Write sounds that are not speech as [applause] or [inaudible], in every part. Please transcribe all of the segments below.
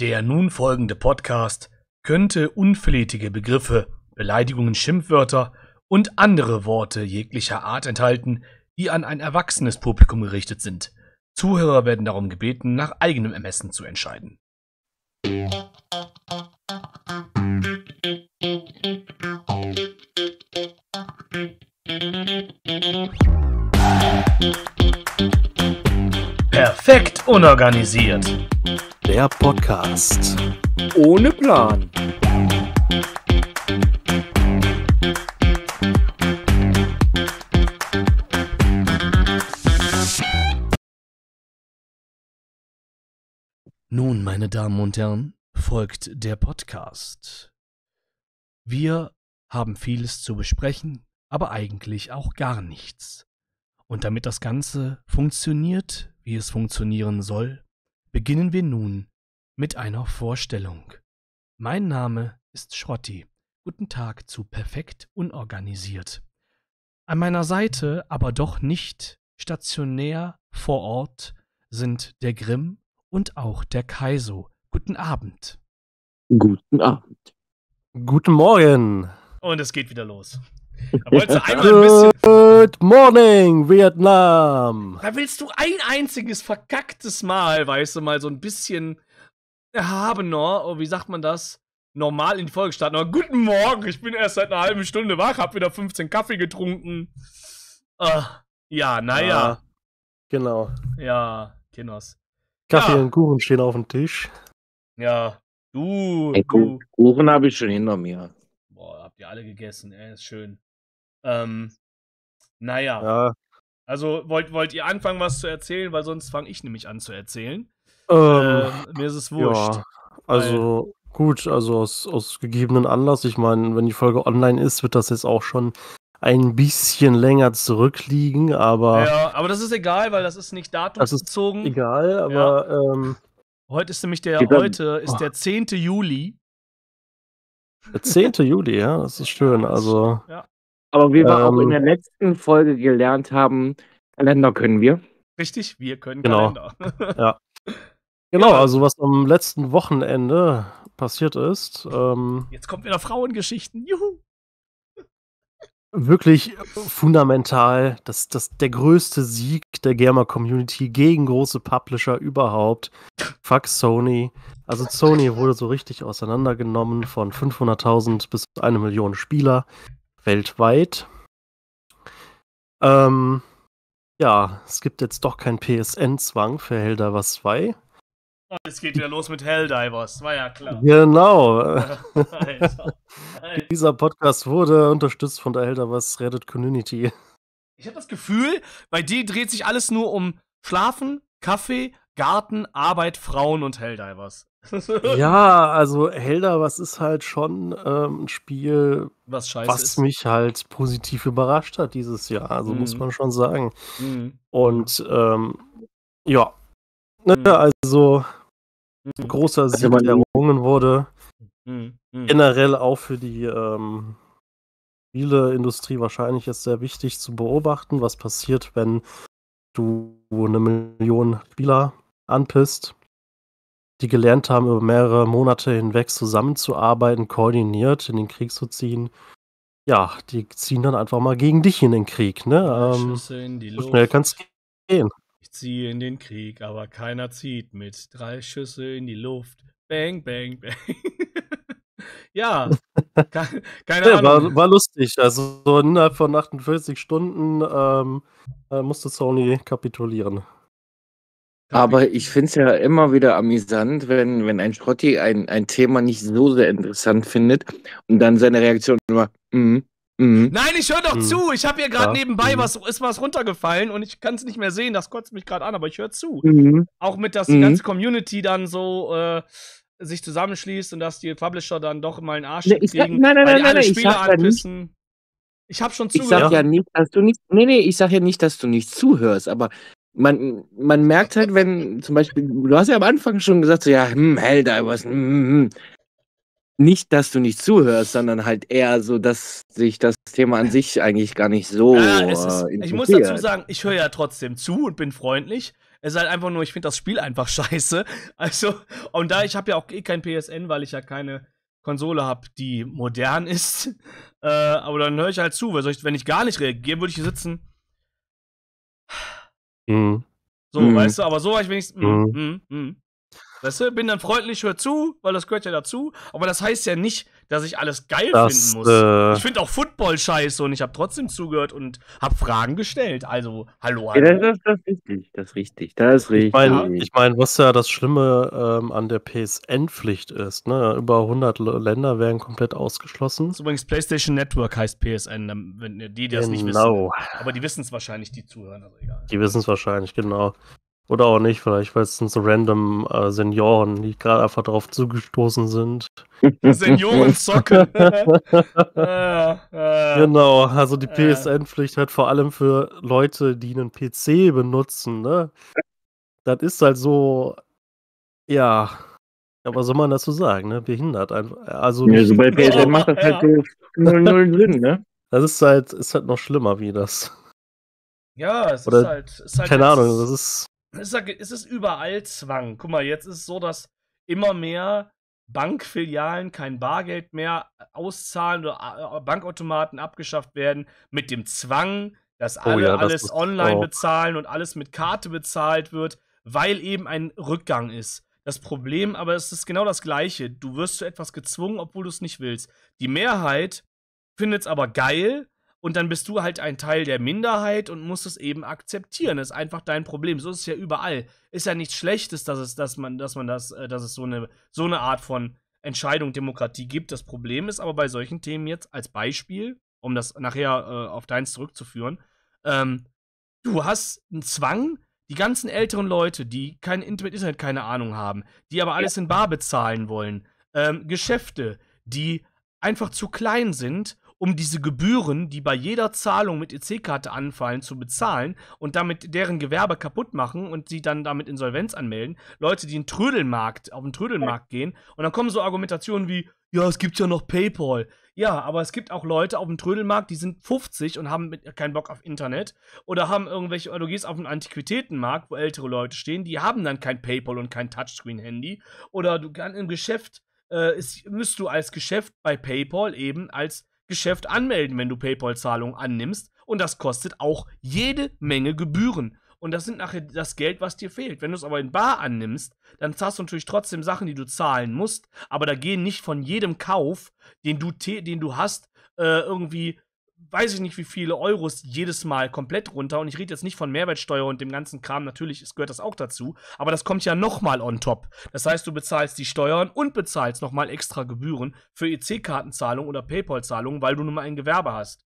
Der nun folgende Podcast könnte unflätige Begriffe, Beleidigungen, Schimpfwörter und andere Worte jeglicher Art enthalten, die an ein erwachsenes Publikum gerichtet sind. Zuhörer werden darum gebeten, nach eigenem Ermessen zu entscheiden. Perfekt unorganisiert der Podcast. Ohne Plan. Nun, meine Damen und Herren, folgt der Podcast. Wir haben vieles zu besprechen, aber eigentlich auch gar nichts. Und damit das Ganze funktioniert, wie es funktionieren soll, beginnen wir nun mit einer Vorstellung. Mein Name ist Schrotti. Guten Tag zu Perfekt Unorganisiert. An meiner Seite, aber doch nicht stationär vor Ort, sind der Grimm und auch der Kaiso. Guten Abend. Guten Abend. Guten Morgen. Und es geht wieder los. Good morning, Vietnam! Da willst du ein einziges verkacktes Mal, weißt du, mal so ein bisschen noch, oh, wie sagt man das? Normal in die Folge starten. Aber guten Morgen, ich bin erst seit einer halben Stunde wach, hab wieder 15 Kaffee getrunken. Äh, ja, naja. Ah, genau. Ja, Kinos. Kaffee ja. und Kuchen stehen auf dem Tisch. Ja, du. Hey, du. Kuchen habe ich schon hinter mir. Boah, habt ihr alle gegessen, ey, ist schön. Ähm, naja. Ja. Also wollt, wollt ihr anfangen, was zu erzählen, weil sonst fange ich nämlich an zu erzählen. Ähm, äh, mir ist es wurscht. Ja, also gut, also aus, aus gegebenen Anlass. Ich meine, wenn die Folge online ist, wird das jetzt auch schon ein bisschen länger zurückliegen, aber. Ja, aber das ist egal, weil das ist nicht datumsbezogen. egal, aber. Ja. Ähm, heute ist nämlich der, heute ist ah. der 10. Juli. Der 10. Juli, ja, das ist schön. Also, ja. Aber wie wir ähm, auch in ähm, der letzten Folge gelernt haben, Kalender können wir. Richtig, wir können genau. Kalender. ja. [laughs] Genau, ja. also was am letzten Wochenende passiert ist. Ähm, Jetzt kommt wieder Frauengeschichten. Juhu! Wirklich äh, fundamental, dass das der größte Sieg der Gamer Community gegen große Publisher überhaupt. Fuck Sony. Also Sony wurde so richtig auseinandergenommen von 500.000 bis 1 Million Spieler weltweit. Ähm, ja, es gibt jetzt doch keinen PSN-Zwang für Helder was 2. Oh, es geht wieder los mit Helldivers, war ja klar. Genau. Alter. [laughs] Alter. Also, Dieser Podcast wurde unterstützt von der Helldivers Reddit Community. Ich habe das Gefühl, bei dir dreht sich alles nur um Schlafen, Kaffee, Garten, Arbeit, Frauen und Helldivers. [laughs] ja, also Helldivers ist halt schon ähm, ein Spiel, was, was mich halt positiv überrascht hat dieses Jahr. Also mhm. muss man schon sagen. Mhm. Und ähm, ja, ne, mhm. also ein großer also Sieg also errungen wurde. Mhm. Mhm. Generell auch für die ähm, Spieleindustrie wahrscheinlich ist sehr wichtig zu beobachten, was passiert, wenn du eine Million Spieler anpisst, die gelernt haben, über mehrere Monate hinweg zusammenzuarbeiten, koordiniert in den Krieg zu ziehen. Ja, die ziehen dann einfach mal gegen dich in den Krieg, ne? Ähm, so schnell kann's gehen ziehe in den Krieg, aber keiner zieht mit. Drei Schüsse in die Luft. Bang, bang, [laughs] bang. ja, keine, keine ja, Ahnung. War, war, lustig. Also so innerhalb von 48 Stunden ähm, äh, musste Sony kapitulieren. Aber ich finde es ja immer wieder amüsant, wenn, wenn ein Schrotti ein, ein Thema nicht so sehr interessant findet und dann seine Reaktion immer, mm, Mhm. Nein, ich höre doch mhm. zu. Ich habe hier gerade ja. nebenbei mhm. was ist was runtergefallen und ich kann es nicht mehr sehen. Das kotzt mich gerade an, aber ich höre zu. Mhm. Auch mit, dass die mhm. ganze Community dann so äh, sich zusammenschließt und dass die Publisher dann doch mal einen Arsch nee, kriegen, sag, nein, nein, weil nein, alle Spieler anpissen. Ich habe schon zugehört. Ich sag ja nicht, dass du nicht. Nee, nee, ich sag ja nicht, dass du nicht zuhörst, aber man, man merkt halt, wenn zum Beispiel, du hast ja am Anfang schon gesagt, so, ja, hm, hell, da Helldivers, hm, hm. hm nicht, dass du nicht zuhörst, sondern halt eher so, dass sich das Thema an sich eigentlich gar nicht so. Ja, ist, äh, ich muss dazu sagen, ich höre ja trotzdem zu und bin freundlich. Es ist halt einfach nur, ich finde das Spiel einfach [laughs] scheiße. Also, und da ich habe ja auch eh kein PSN, weil ich ja keine Konsole habe, die modern ist. [laughs] Äh, aber dann höre ich halt zu, weil ich, wenn ich gar nicht reagiere, würde ich hier sitzen. Mhm. So, mhm. weißt du, aber so war ich wenigstens. Mhm. mhm, mhm, mhm. Weißt du, bin dann freundlich, hör zu, weil das gehört ja dazu. Aber das heißt ja nicht, dass ich alles geil das, finden muss. Äh, ich finde auch Football scheiße und ich habe trotzdem zugehört und habe Fragen gestellt. Also, hallo, hallo. Ja, das, das, ist richtig, das ist richtig, das ist richtig. Ich meine, ich mein, was ja das Schlimme ähm, an der PSN-Pflicht ist, ne? über 100 Länder werden komplett ausgeschlossen. Das ist übrigens PlayStation Network heißt PSN, wenn die, die das genau. nicht wissen. Genau. Aber die wissen es wahrscheinlich, die zuhören, also egal. Die wissen es wahrscheinlich, genau. Oder auch nicht, vielleicht, weil es sind so random äh, Senioren, die gerade einfach drauf zugestoßen sind. [laughs] Seniorenzocke! [laughs] Ah, ah, Genau, also die ah. PSN-Pflicht hat vor allem für Leute, die einen PC benutzen, ne? Das ist halt so, ja, aber soll man dazu sagen, ne? Behindert einfach. Also, ja, so bei PSN macht das halt so null, null Sinn, ne? Das ist halt, ist halt noch schlimmer wie das. Ja, es Oder, ist halt. Ist halt keine jetzt, Ahnung, das ist es ist überall Zwang. Guck mal, jetzt ist es so, dass immer mehr Bankfilialen kein Bargeld mehr äh, auszahlen oder äh, äh, Bankautomaten abgeschafft werden mit dem Zwang, dass oh alle oh ja, das alles online auch. bezahlen und alles mit Karte bezahlt wird, weil eben ein Rückgang ist. Das Problem aber es ist genau das gleiche. Du wirst zu etwas gezwungen, obwohl du es nicht willst. Die Mehrheit findet es aber geil und dann bist du halt ein Teil der Minderheit und musst es eben akzeptieren. Das ist einfach dein Problem. So ist es ja überall. Ist ja nichts Schlechtes, dass es, dass man, dass man das, äh, dass es so eine, so eine Art von Entscheidung Demokratie gibt. Das Problem ist aber bei solchen Themen jetzt als Beispiel, um das nachher äh, auf deins zurückzuführen, ähm, du hast einen Zwang, die ganzen älteren Leute, die kein Internet, keine Ahnung haben, die aber alles ja. in Bar bezahlen wollen, ähm, Geschäfte, die einfach zu klein sind um diese Gebühren, die bei jeder Zahlung mit EC-Karte anfallen, zu bezahlen und damit deren Gewerbe kaputt machen und sie dann damit Insolvenz anmelden. Leute, die in Trödelmarkt, auf den Trödelmarkt gehen und dann kommen so Argumentationen wie, ja, es gibt ja noch PayPal. Ja, aber es gibt auch Leute auf dem Trödelmarkt, die sind 50 und haben mit, keinen Bock auf Internet oder haben irgendwelche, oder du gehst auf einen Antiquitätenmarkt, wo ältere Leute stehen, die haben dann kein PayPal und kein Touchscreen-Handy oder du kannst im Geschäft äh, ist, müsst du als Geschäft bei PayPal eben als Geschäft anmelden, wenn du PayPal-Zahlungen annimmst. Und das kostet auch jede Menge Gebühren. Und das sind nachher das Geld, was dir fehlt. Wenn du es aber in Bar annimmst, dann zahlst du natürlich trotzdem Sachen, die du zahlen musst. Aber da gehen nicht von jedem Kauf, den du, den du hast, äh, irgendwie weiß ich nicht, wie viele Euros jedes Mal komplett runter. Und ich rede jetzt nicht von Mehrwertsteuer und dem ganzen Kram. Natürlich ist, gehört das auch dazu. Aber das kommt ja nochmal on top. Das heißt, du bezahlst die Steuern und bezahlst nochmal extra Gebühren für EC-Kartenzahlungen oder PayPal-Zahlungen, weil du nun mal ein Gewerbe hast.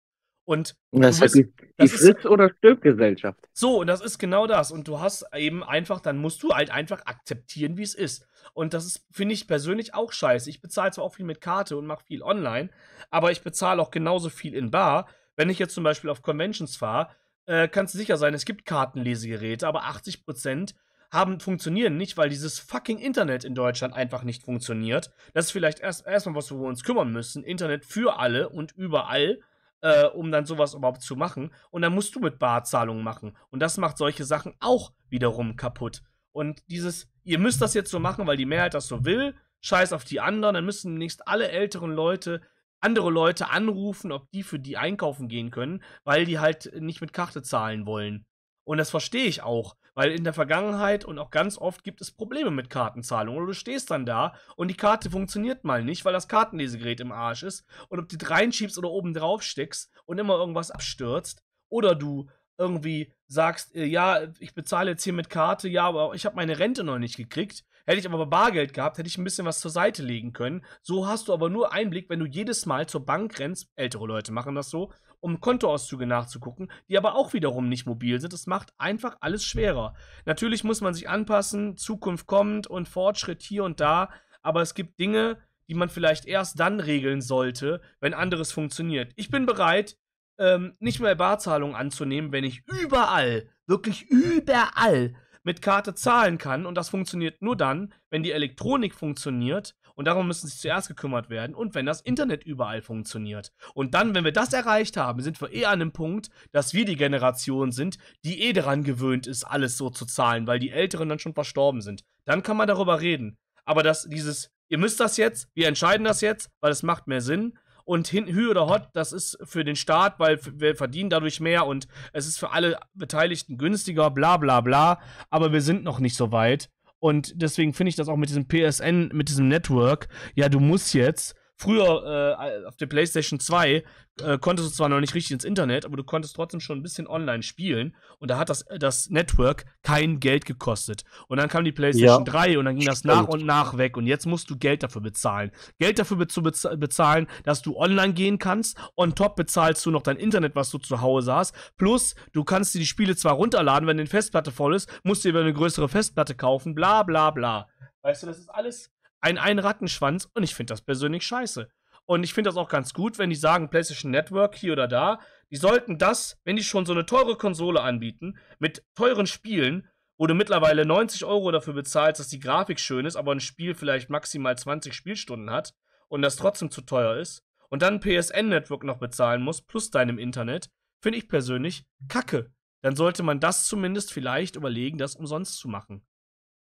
Und das, ist die, die Fritz- oder Stückgesellschaft. So, und das ist genau das. Und du hast eben einfach, dann musst du halt einfach akzeptieren, wie es ist. Und das ist, finde ich persönlich auch scheiße. Ich bezahle zwar auch viel mit Karte und mache viel online, aber ich bezahle auch genauso viel in Bar. Wenn ich jetzt zum Beispiel auf Conventions fahre, äh, kannst du sicher sein, es gibt Kartenlesegeräte, aber 80 Prozent haben, funktionieren nicht, weil dieses fucking Internet in Deutschland einfach nicht funktioniert. Das ist vielleicht erst erstmal, was wir uns kümmern müssen. Internet für alle und überall äh, um dann sowas überhaupt zu machen. Und dann musst du mit Barzahlungen machen. Und das macht solche Sachen auch wiederum kaputt. Und dieses, ihr müsst das jetzt so machen, weil die Mehrheit das so will, scheiß auf die anderen, dann müssen demnächst alle älteren Leute andere Leute anrufen, ob die für die einkaufen gehen können, weil die halt nicht mit Karte zahlen wollen. Und das verstehe ich auch, weil in der Vergangenheit und auch ganz oft gibt es Probleme mit Kartenzahlungen. Oder du stehst dann da und die Karte funktioniert mal nicht, weil das Kartenlesegerät im Arsch ist. Und ob du die reinschiebst oder oben drauf steckst und immer irgendwas abstürzt. Oder du irgendwie sagst, äh, ja, ich bezahle jetzt hier mit Karte, ja, aber ich habe meine Rente noch nicht gekriegt. Hätte ich aber Bargeld gehabt, hätte ich ein bisschen was zur Seite legen können. So hast du aber nur Einblick, wenn du jedes Mal zur Bank rennst. Ältere Leute machen das so um Kontoauszüge nachzugucken, die aber auch wiederum nicht mobil sind. Das macht einfach alles schwerer. Natürlich muss man sich anpassen, Zukunft kommt und Fortschritt hier und da, aber es gibt Dinge, die man vielleicht erst dann regeln sollte, wenn anderes funktioniert. Ich bin bereit, ähm, nicht mehr Barzahlungen anzunehmen, wenn ich überall, wirklich überall mit Karte zahlen kann. Und das funktioniert nur dann, wenn die Elektronik funktioniert und darum müssen sie zuerst gekümmert werden. Und wenn das Internet überall funktioniert. Und dann, wenn wir das erreicht haben, sind wir eh an einem Punkt, dass wir die Generation sind, die eh daran gewöhnt ist, alles so zu zahlen, weil die Älteren dann schon verstorben sind. Dann kann man darüber reden. Aber dass dieses, ihr müsst das jetzt, wir entscheiden das jetzt, weil es macht mehr Sinn, und hin, Hü oder Hot, das ist für den Staat, weil wir verdienen dadurch mehr und es ist für alle Beteiligten günstiger, bla bla bla. Aber wir sind noch nicht so weit. Und deswegen finde ich das auch mit diesem PSN, mit diesem Network, ja, du musst jetzt Früher äh, auf der PlayStation 2 äh, konntest du zwar noch nicht richtig ins Internet, aber du konntest trotzdem schon ein bisschen online spielen und da hat das, das Network kein Geld gekostet. Und dann kam die PlayStation ja. 3 und dann ging das nach und nach weg und jetzt musst du Geld dafür bezahlen. Geld dafür zu bez bezahlen, dass du online gehen kannst, on top bezahlst du noch dein Internet, was du zu Hause hast, plus du kannst dir die Spiele zwar runterladen, wenn deine Festplatte voll ist, musst du dir eine größere Festplatte kaufen, bla bla bla. Weißt du, das ist alles ein, ein Rattenschwanz und ich finde das persönlich scheiße. Und ich finde das auch ganz gut, wenn die sagen, PlayStation Network hier oder da, die sollten das, wenn die schon so eine teure Konsole anbieten, mit teuren Spielen, wo du mittlerweile 90 Euro dafür bezahlst, dass die Grafik schön ist, aber ein Spiel vielleicht maximal 20 Spielstunden hat und das trotzdem zu teuer ist, und dann PSN Network noch bezahlen musst, plus deinem Internet, finde ich persönlich kacke. Dann sollte man das zumindest vielleicht überlegen, das umsonst zu machen.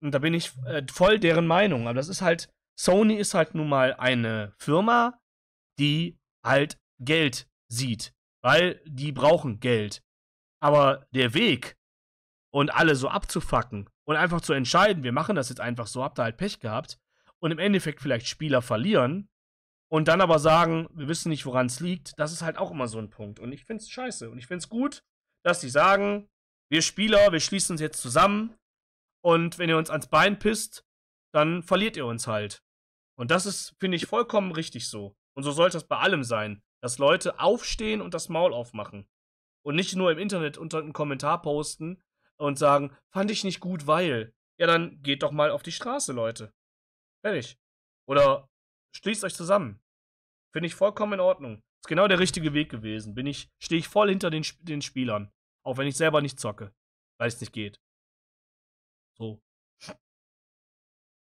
Und da bin ich äh, voll deren Meinung. Aber das ist halt, Sony ist halt nun mal eine Firma, die halt Geld sieht. Weil die brauchen Geld. Aber der Weg und alle so abzufacken und einfach zu entscheiden, wir machen das jetzt einfach so, habt ihr halt Pech gehabt und im Endeffekt vielleicht Spieler verlieren und dann aber sagen, wir wissen nicht, woran es liegt, das ist halt auch immer so ein Punkt. Und ich find's scheiße. Und ich find's gut, dass die sagen, wir Spieler, wir schließen uns jetzt zusammen und wenn ihr uns ans Bein pisst, dann verliert ihr uns halt. Und das ist, finde ich, vollkommen richtig so. Und so sollte das bei allem sein, dass Leute aufstehen und das Maul aufmachen. Und nicht nur im Internet unter einen Kommentar posten und sagen, fand ich nicht gut, weil. Ja, dann geht doch mal auf die Straße, Leute. Fertig. Oder schließt euch zusammen. Finde ich vollkommen in Ordnung. Ist genau der richtige Weg gewesen. Bin ich, stehe ich voll hinter den, den Spielern. Auch wenn ich selber nicht zocke, weil es nicht geht. So.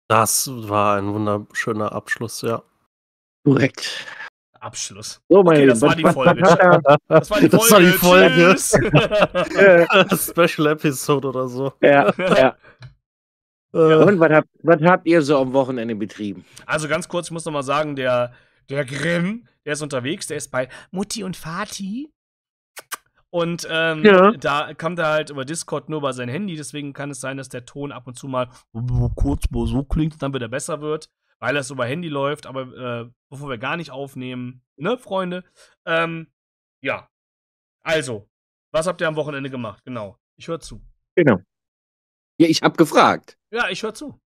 Das war ein wunderschöner Abschluss, ja. Korrekt. Abschluss. So, meine okay, das war die Folge. Das war die das Folge. War die Folge. [laughs] Special Episode oder so. Ja, [laughs] ja. Ja. Äh. Und was habt, was habt, ihr so am Wochenende betrieben? Also ganz kurz, ich muss nochmal sagen, der, der Grimm, der ist unterwegs, der ist bei Mutti und Vati und ähm, ja. da kam der halt über Discord nur über sein Handy, deswegen kann es sein, dass der Ton ab und zu mal kurz so klingt, dann wieder besser wird, weil das über Handy läuft, aber äh, bevor wir gar nicht aufnehmen, ne, Freunde? Ähm, ja. Also, was habt ihr am Wochenende gemacht? Genau. Ich höre zu. Genau. Ja, ich hab gefragt. Ja, ich höre zu.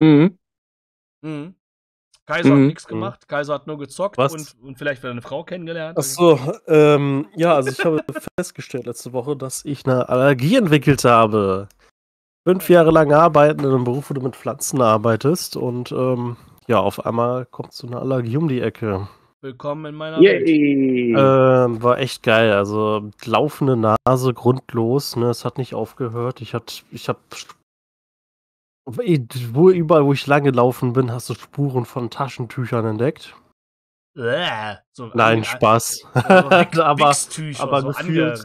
Mhm. Mhm. Kaiser mhm. hat nichts gemacht, Kaiser hat nur gezockt und, und, vielleicht wieder eine Frau kennengelernt. Ach so, ähm, ja, also ich habe [laughs] festgestellt letzte Woche, dass ich eine Allergie entwickelt habe. Fünf Jahre lang arbeiten in einem Beruf, wo du mit Pflanzen arbeitest und ähm, ja, auf einmal kommt so eine Allergie um die Ecke. Willkommen in meiner Yay. Welt. Ähm, war echt geil. Also laufende Nase grundlos. Ne? Es hat nicht aufgehört. Ich, hat, ich habe wo überall, wo ich lang gelaufen bin, hast du Spuren von Taschentüchern entdeckt. Bäh, so Nein, ange, Spaß. Also [laughs] aber aber so gefühlt,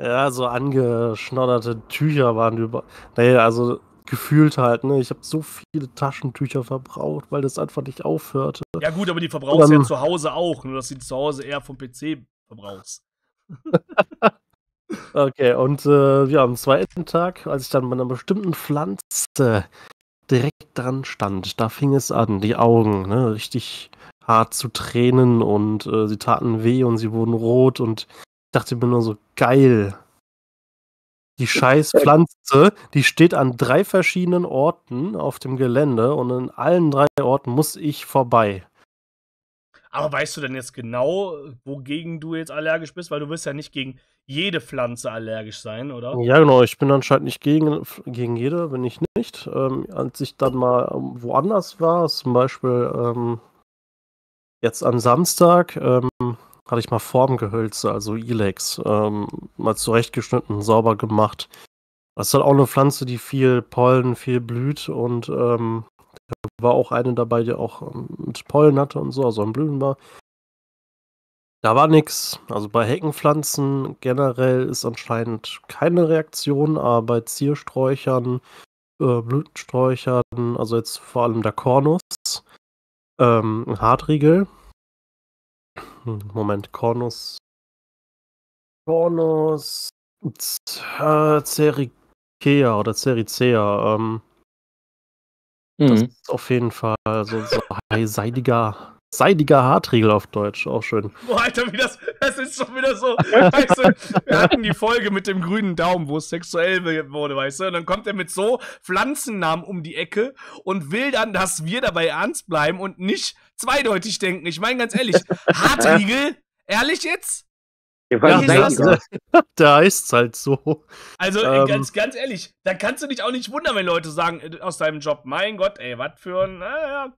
ja, so angeschnodderte Tücher waren über. Naja, also gefühlt halt, ne? Ich habe so viele Taschentücher verbraucht, weil das einfach nicht aufhörte. Ja gut, aber die verbrauchst du ja zu Hause auch, nur dass du die zu Hause eher vom PC verbrauchst. [laughs] Okay, und äh, ja, am zweiten Tag, als ich dann bei einer bestimmten Pflanze direkt dran stand, da fing es an, die Augen ne, richtig hart zu tränen und äh, sie taten weh und sie wurden rot und ich dachte mir nur so, geil. Die äh, scheiß äh. Pflanze, die steht an drei verschiedenen Orten auf dem Gelände und in allen drei Orten muss ich vorbei. Aber weißt du denn jetzt genau, wogegen du jetzt allergisch bist? Weil du wirst ja nicht gegen jede Pflanze allergisch sein, oder? Ja, genau. Ich bin anscheinend nicht gegen, gegen jede, bin ich nicht. Ähm, als ich dann mal ähm, woanders war, zum Beispiel ähm, jetzt am Samstag, ähm, hatte ich mal Formgehölze, also Ilex, ähm, mal zurechtgeschnitten, sauber gemacht. Das ist halt auch eine Pflanze, die viel Pollen, viel blüht und ähm, da war auch eine dabei, die auch ähm, mit Pollen hatte und so, also am Blühen war. Da war nichts. Also bei Heckenpflanzen generell ist anscheinend keine Reaktion, aber bei Ziersträuchern, äh, Blütensträuchern, also jetzt vor allem der Kornus, ähm, Hartriegel. Moment, Kornus. Kornus. äh, Cericea oder Cericea. Ähm, Mhm. Das ist auf jeden Fall so, so seidiger Seidiger Hartriegel auf Deutsch, auch schön. Boah, Alter, wie das, das ist schon wieder so. Weißt du, wir hatten die Folge mit dem grünen Daumen, wo es sexuell wurde, weißt du? Und dann kommt er mit so Pflanzennamen um die Ecke und will dann, dass wir dabei ernst bleiben und nicht zweideutig denken. Ich meine, ganz ehrlich, Hartriegel, ehrlich jetzt? Ja, ist [laughs] da ist es halt so. Also ähm, ganz, ganz ehrlich, da kannst du dich auch nicht wundern, wenn Leute sagen äh, aus deinem Job, mein Gott, ey, was für ein... Naja.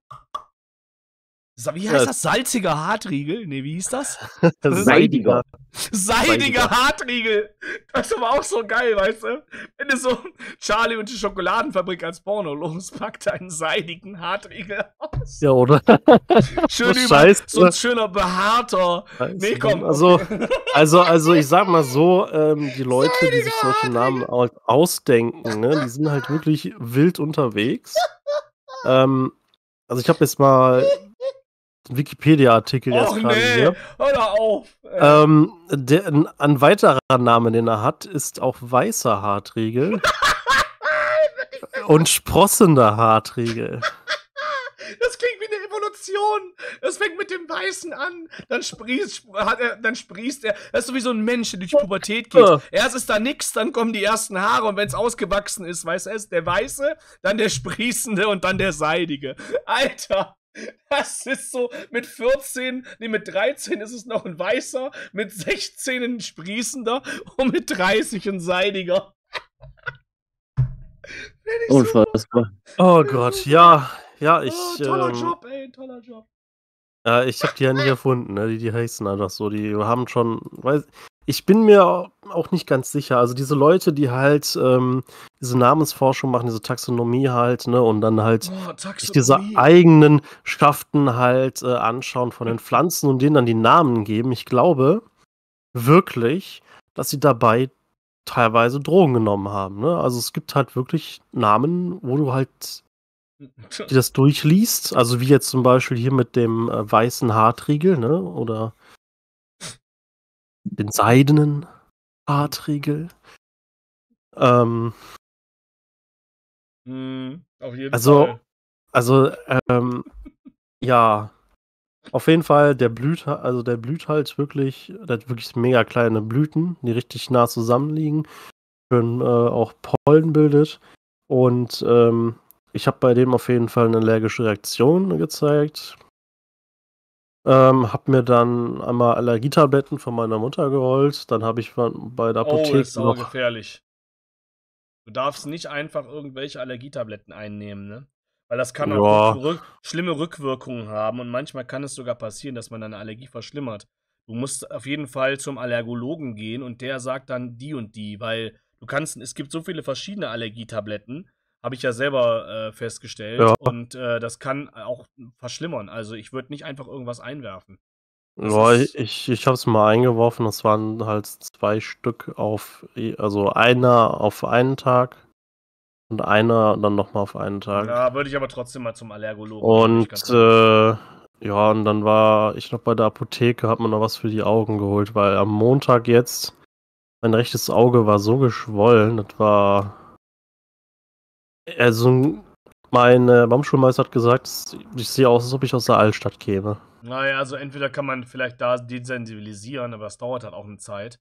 Wie heißt das? Salziger Hartriegel? Nee, wie hieß das? [laughs] Seidiger. Seidiger Hartriegel. Das ist aber auch so geil, weißt du? Wenn du so Charlie und die Schokoladenfabrik als Porno lospackt, einen seidigen Hartriegel aus. Ja, oder? [laughs] Schön über, Scheiße. so ein schöner behaarter. Scheiße. Nee, komm. Also, [laughs] also, also ich sag mal so, ähm, die Leute, Seidiger die sich solche Namen ausdenken, ne, die sind halt wirklich wild unterwegs. ähm, also ich habe jetzt mal Wikipedia-Artikel jetzt gerade nee. hier. Hör auf! Ähm, der, ein weiterer Name, den er hat, ist auch weißer Hartriegel. [laughs] und sprossender Hartriegel. [laughs] Das klingt wie eine Evolution. Das fängt mit dem Weißen an, dann sprießt, er, dann sprießt er. Das ist so wie so ein Mensch, der durch die oh, Pubertät geht. Erst ist da nichts, dann kommen die ersten Haare und wenn es ausgewachsen ist, weiß er, ist der Weiße, dann der Sprießende und dann der Seidige. Alter! [laughs] Das ist so, mit 14, nee, mit 13 ist es noch ein weißer, mit 16 ein sprießender und mit 30 ein seidiger. [laughs] Unfassbar. Oh Gott, ja, ja, oh, ich. Oh, toller ähm, Job, ey, toller Job. Ja, ich habe die ja nicht erfunden, ne? die, die heißen einfach so. Die haben schon, weiß, ich bin mir auch nicht ganz sicher. Also diese Leute, die halt ähm, diese Namensforschung machen, diese Taxonomie halt, ne, und dann halt oh, sich diese eigenen Schaften halt äh, anschauen von den Pflanzen und denen dann die Namen geben. Ich glaube wirklich, dass sie dabei teilweise Drogen genommen haben. Ne? Also es gibt halt wirklich Namen, wo du halt [laughs] die das durchliest. Also wie jetzt zum Beispiel hier mit dem äh, weißen Hartriegel, ne? Oder den seidenen Artriegel. Ähm, hm, auf jeden also, Fall. Also, ähm, ja. Auf jeden Fall, der blüht, also der blüht halt wirklich, der hat wirklich mega kleine Blüten, die richtig nah zusammenliegen, schön äh, auch Pollen bildet. Und ähm, ich habe bei dem auf jeden Fall eine allergische Reaktion gezeigt. Ähm, hab mir dann einmal Allergietabletten von meiner Mutter geholt. Dann habe ich bei der oh, Apotheke. Oh, ist noch gefährlich. Du darfst nicht einfach irgendwelche Allergietabletten einnehmen, ne? Weil das kann auch ja. rück schlimme Rückwirkungen haben und manchmal kann es sogar passieren, dass man eine Allergie verschlimmert. Du musst auf jeden Fall zum Allergologen gehen und der sagt dann die und die, weil du kannst, es gibt so viele verschiedene Allergietabletten habe ich ja selber äh, festgestellt. Ja. Und äh, das kann auch verschlimmern. Also ich würde nicht einfach irgendwas einwerfen. ja, ist... ich, ich habe es mal eingeworfen. Das waren halt zwei Stück auf, also einer auf einen Tag und einer dann nochmal auf einen Tag. Ja, würde ich aber trotzdem mal zum Allergologen. Und äh, ja, und dann war ich noch bei der Apotheke, hat mir noch was für die Augen geholt, weil am Montag jetzt mein rechtes Auge war so geschwollen, das war also, mein äh, Baumschulmeister hat gesagt, ich sehe aus, als ob ich aus der Altstadt käme. Naja, also entweder kann man vielleicht da desensibilisieren, aber das dauert halt auch eine Zeit.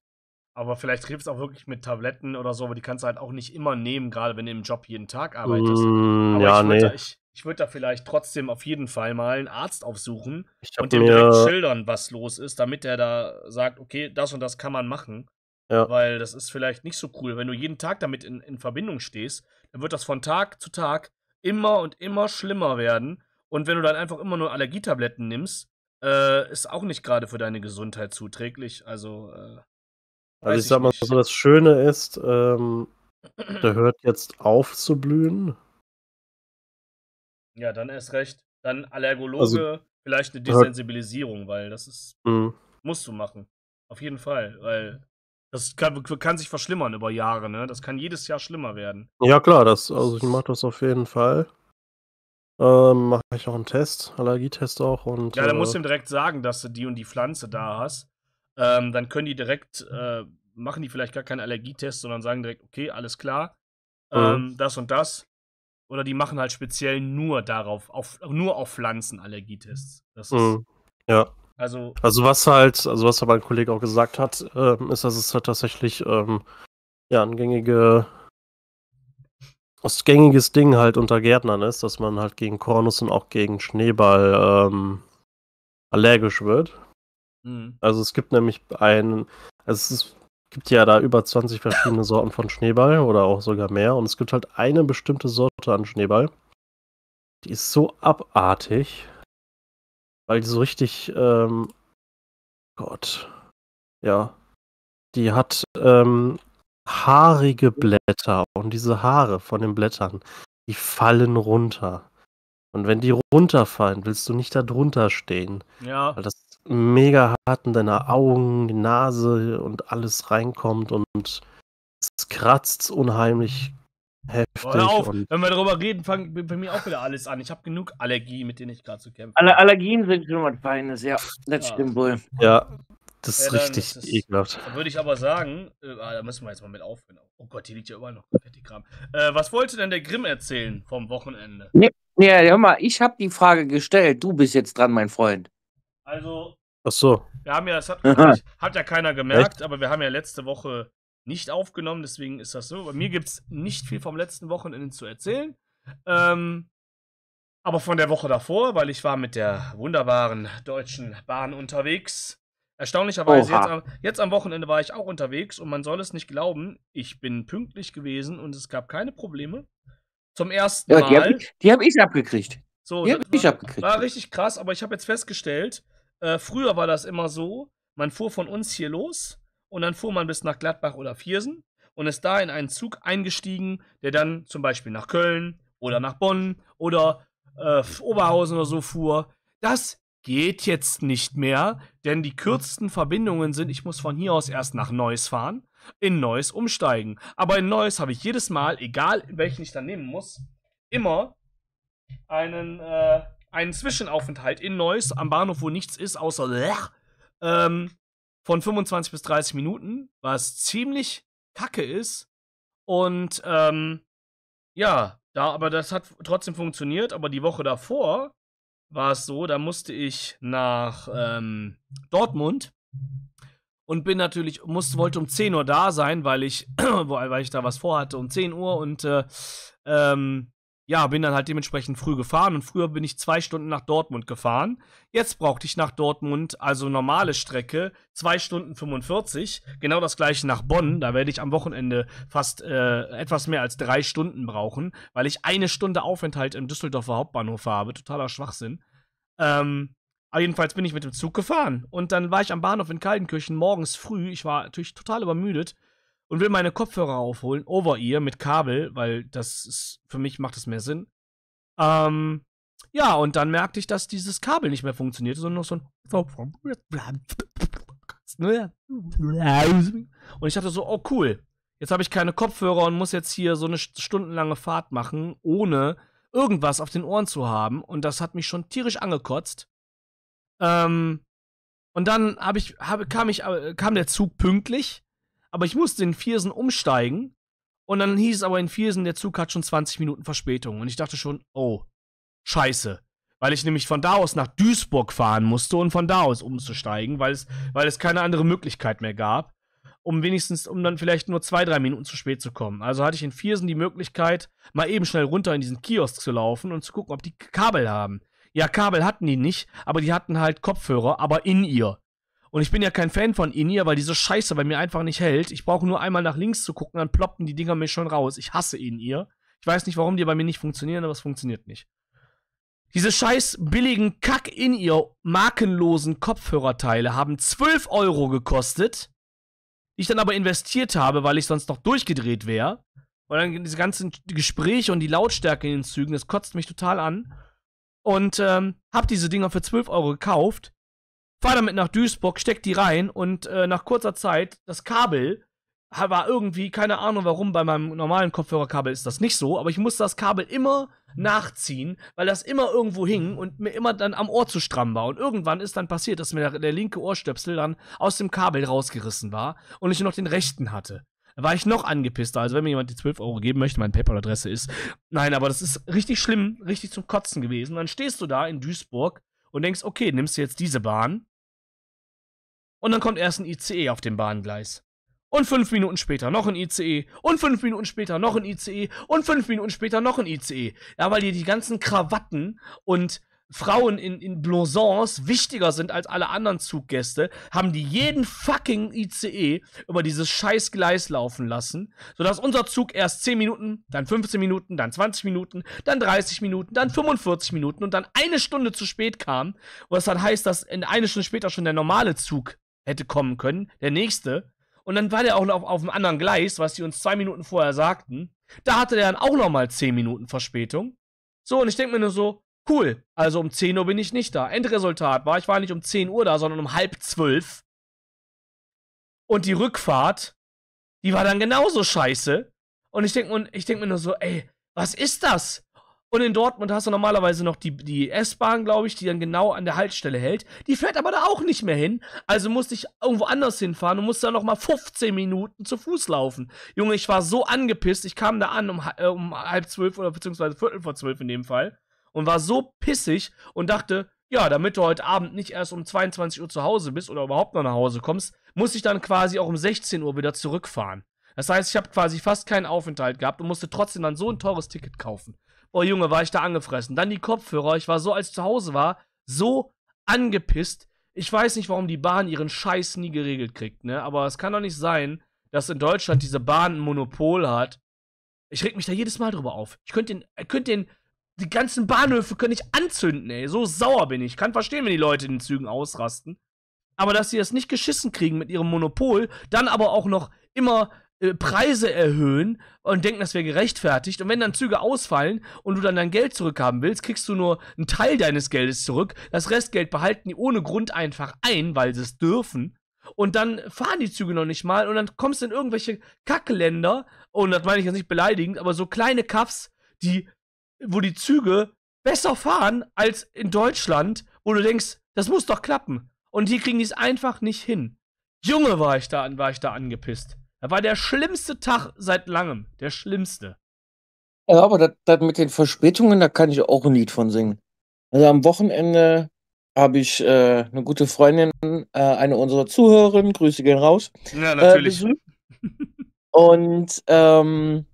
Aber vielleicht hilft es auch wirklich mit Tabletten oder so, aber die kannst du halt auch nicht immer nehmen, gerade wenn du im Job jeden Tag arbeitest. Mm, aber ja, ich würde nee. da, ich, ich würd da vielleicht trotzdem auf jeden Fall mal einen Arzt aufsuchen und dem direkt schildern, was los ist, damit der da sagt, okay, das und das kann man machen. Ja. Weil das ist vielleicht nicht so cool, wenn du jeden Tag damit in, in Verbindung stehst wird das von Tag zu Tag immer und immer schlimmer werden. Und wenn du dann einfach immer nur Allergietabletten nimmst, äh, ist auch nicht gerade für deine Gesundheit zuträglich. Also, äh, also ich, sag mal so, das Schöne ist, ähm, der hört jetzt auf zu blühen. Ja, dann erst recht. Dann Allergologe, also, vielleicht eine Desensibilisierung, weil das ist, mh. musst du machen. Auf jeden Fall, weil das kann, kann, sich verschlimmern über Jahre, ne? Das kann jedes Jahr schlimmer werden. Ja, klar, das, also ich mache das auf jeden Fall. Ähm, mache ich auch einen Test, Allergietest auch und. Ja, dann äh, musst du ihm direkt sagen, dass du die und die Pflanze da hast. Ähm, dann können die direkt, äh, machen die vielleicht gar keinen Allergietest, sondern sagen direkt, okay, alles klar, mhm. Ähm, das und das. Oder die machen halt speziell nur darauf, auf, nur auf Pflanzen Allergietests. Das mhm. ja. Also, also was halt, also was aber ein Kollege auch gesagt hat, ähm, ist, dass es halt tatsächlich ähm, ja ein gängige, gängiges Ding halt unter Gärtnern ist, dass man halt gegen Kornus und auch gegen Schneeball ähm, allergisch wird. Mhm. Also es gibt nämlich einen, also es gibt ja da über 20 verschiedene Sorten von Schneeball oder auch sogar mehr und es gibt halt eine bestimmte Sorte an Schneeball, die ist so abartig weil die so richtig, ähm, Gott, ja, die hat ähm, haarige Blätter und diese Haare von den Blättern, die fallen runter. Und wenn die runterfallen, willst du nicht da drunter stehen. Ja. Weil das mega hart in deine Augen, die Nase und alles reinkommt und es kratzt unheimlich heftig. hör auf, wenn wir darüber reden, fangen bei mir auch wieder alles an. Ich habe genug Allergien, mit denen ich gerade zu kämpfen habe. Allergien sind schon was Feines, ja. Das ja. stimmt wohl. Ja, das ist ja, richtig das ist, ekelhaft. würde ich aber sagen, äh, ah, da müssen wir jetzt mal mit aufhören. Oh Gott, hier liegt ja überall noch Konfettikram. Äh, was wollte denn der Grimm erzählen vom Wochenende? Ja, ja hör mal, ich habe die Frage gestellt. Du bist jetzt dran, mein Freund. Also. Ach so. Wir haben ja, das hat, hat [laughs] ja keiner gemerkt, Echt? aber wir haben ja letzte Woche nicht aufgenommen, deswegen ist das so. Bei mir gibt es nicht viel vom letzten Wochenende zu erzählen. Ähm, aber von der Woche davor, weil ich war mit der wunderbaren Deutschen Bahn unterwegs. Erstaunlicherweise, jetzt am, jetzt am, Wochenende war ich auch unterwegs und man soll es nicht glauben, ich bin pünktlich gewesen und es gab keine Probleme. Zum ersten ja, die Mal. Hab ich, die habe ich abgekriegt. So, die hab ich war, abgekriegt. War richtig krass, aber ich habe jetzt festgestellt, äh, früher war das immer so, man fuhr von uns hier los, und dann fuhr man bis nach Gladbach oder Viersen und ist da in einen Zug eingestiegen, der dann zum Beispiel nach Köln oder nach Bonn oder äh, Oberhausen oder so fuhr. Das geht jetzt nicht mehr, denn die kürzesten Verbindungen sind, ich muss von hier aus erst nach Neuss fahren, in Neuss umsteigen. Aber in Neuss habe ich jedes Mal, egal welchen ich dann nehmen muss, immer einen, äh, einen Zwischenaufenthalt in Neuss am Bahnhof, wo nichts ist, außer ähm, von 25 bis 30 Minuten, was ziemlich kacke ist. Und ähm, ja, da, aber das hat trotzdem funktioniert. Aber die Woche davor war es so, da musste ich nach ähm, Dortmund und bin natürlich, musste, wollte um 10 Uhr da sein, weil ich, [clears throat] weil ich da was vorhatte um 10 Uhr und äh, ähm, ja, bin dann halt dementsprechend früh gefahren und früher bin ich zwei Stunden nach Dortmund gefahren. Jetzt brauchte ich nach Dortmund, also normale Strecke, zwei Stunden 45. Genau das gleiche nach Bonn. Da werde ich am Wochenende fast äh, etwas mehr als drei Stunden brauchen, weil ich eine Stunde Aufenthalt im Düsseldorfer Hauptbahnhof habe. Totaler Schwachsinn. Ähm, aber jedenfalls bin ich mit dem Zug gefahren. Und dann war ich am Bahnhof in Kaltenkirchen morgens früh. Ich war natürlich total übermüdet und will meine Kopfhörer aufholen, over ear mit Kabel, weil das ist, für mich macht es mehr Sinn. Ähm, ja, und dann merkte ich, dass dieses Kabel nicht mehr funktioniert, sondern noch so ein. [laughs] Und ich dachte so, oh cool, jetzt habe ich keine Kopfhörer und muss jetzt hier so eine stundenlange Fahrt machen, ohne irgendwas auf den Ohren zu haben. Und das hat mich schon tierisch angekotzt. Ähm, und dann hab ich, hab, kam, ich, äh, kam der Zug pünktlich aber ich musste in Viersen umsteigen und dann hieß es aber in Viersen, der Zug hat schon 20 Minuten Verspätung und ich dachte schon, oh, scheiße. Weil ich nämlich von da aus nach Duisburg fahren musste und von da aus umzusteigen, weil es, weil es keine andere Möglichkeit mehr gab, um wenigstens, um dann vielleicht nur zwei, drei Minuten zu spät zu kommen. Also hatte ich in Viersen die Möglichkeit, mal eben schnell runter in diesen Kiosk zu laufen und zu gucken, ob die Kabel haben. Ja, Kabel hatten die nicht, aber die hatten halt Kopfhörer, aber in ihr. Und ich bin ja kein Fan von Inia, weil diese Scheiße bei mir einfach nicht hält. Ich brauche nur einmal nach links zu gucken, dann ploppen die Dinger mir schon raus. Ich hasse Inia. Ich weiß nicht, warum die bei mir nicht funktionieren, aber es funktioniert nicht. Diese scheiß billigen Kack in ihr markenlosen Kopfhörerteile haben 12 Euro gekostet, die ich dann aber investiert habe, weil ich sonst noch durchgedreht wäre. Und dann diese ganzen Gespräche und die Lautstärke in den Zügen, das kotzt mich total an. Und ähm, hab diese Dinger für 12 Euro gekauft fahr damit nach Duisburg, steck die rein und äh, nach kurzer Zeit das Kabel war irgendwie, keine Ahnung warum, bei meinem normalen Kopfhörerkabel ist das nicht so, aber ich musste das Kabel immer nachziehen, weil das immer irgendwo hing und mir immer dann am Ohr zu stramm war. Und irgendwann ist dann passiert, dass mir der, der linke Ohrstöpsel dann aus dem Kabel rausgerissen war und ich nur noch den rechten hatte. Da war ich noch angepisster. Also, wenn mir jemand die 12 Euro geben möchte, meine PayPal-Adresse ist. Nein, aber das ist richtig schlimm, richtig zum Kotzen gewesen. Und dann stehst du da in Duisburg und denkst, okay, nimmst du jetzt diese Bahn? Und dann kommt erst ein ICE auf dem Bahngleis. Und fünf Minuten später noch ein ICE. Und fünf Minuten später noch ein ICE. Und fünf Minuten später noch ein ICE. Ja, weil dir die ganzen Krawatten und Frauen in, in Blousons wichtiger sind als alle anderen Zuggäste, haben die jeden fucking ICE über dieses scheiß Gleis laufen lassen, sodass unser Zug erst 10 Minuten, dann 15 Minuten, dann 20 Minuten, dann 30 Minuten, dann 45 Minuten und dann eine Stunde zu spät kam, was dann heißt, dass in eine Stunde später schon der normale Zug hätte kommen können, der nächste. Und dann war der auch noch auf, auf dem anderen Gleis, was die uns zwei Minuten vorher sagten. Da hatte der dann auch nochmal 10 Minuten Verspätung. So, und ich denke mir nur so, Cool, also um 10 Uhr bin ich nicht da. Endresultat war, ich war nicht um 10 Uhr da, sondern um halb zwölf. Und die Rückfahrt, die war dann genauso scheiße. Und ich denke denk mir nur so, ey, was ist das? Und in Dortmund hast du normalerweise noch die, die S-Bahn, glaube ich, die dann genau an der Haltestelle hält. Die fährt aber da auch nicht mehr hin. Also musste ich irgendwo anders hinfahren und musste dann nochmal 15 Minuten zu Fuß laufen. Junge, ich war so angepisst. Ich kam da an um, äh, um halb zwölf oder beziehungsweise viertel vor zwölf in dem Fall und war so pissig und dachte, ja, damit du heute Abend nicht erst um 22 Uhr zu Hause bist oder überhaupt noch nach Hause kommst, muss ich dann quasi auch um 16 Uhr wieder zurückfahren. Das heißt, ich habe quasi fast keinen Aufenthalt gehabt und musste trotzdem dann so ein teures Ticket kaufen. Oh Junge, war ich da angefressen. Dann die Kopfhörer. Ich war so, als ich zu Hause war, so angepisst. Ich weiß nicht, warum die Bahn ihren Scheiß nie geregelt kriegt, ne? Aber es kann doch nicht sein, dass in Deutschland diese Bahn ein Monopol hat. Ich reg mich da jedes Mal drüber auf. Ich könnte den, äh, könnt den die ganzen Bahnhöfe können ich anzünden, ey. So sauer bin ich. ich. Kann verstehen, wenn die Leute in den Zügen ausrasten. Aber dass sie das nicht geschissen kriegen mit ihrem Monopol, dann aber auch noch immer äh, Preise erhöhen und denken, das wäre gerechtfertigt. Und wenn dann Züge ausfallen und du dann dein Geld zurückhaben willst, kriegst du nur einen Teil deines Geldes zurück. Das Restgeld behalten die ohne Grund einfach ein, weil sie es dürfen. Und dann fahren die Züge noch nicht mal und dann kommst du in irgendwelche Kackländer, und das meine ich jetzt nicht beleidigend, aber so kleine Kaffs, die wo die Züge besser fahren als in Deutschland, wo du denkst, das muss doch klappen. Und die kriegen es einfach nicht hin. Junge, war ich da, war ich da angepisst. Das war der schlimmste Tag seit langem. Der schlimmste. Ja, aber das, das mit den Verspätungen, da kann ich auch ein Lied von singen. Also am Wochenende habe ich äh, eine gute Freundin, äh, eine unserer Zuhörerinnen, Grüße gehen raus. Ja, äh, natürlich. Äh, und ähm,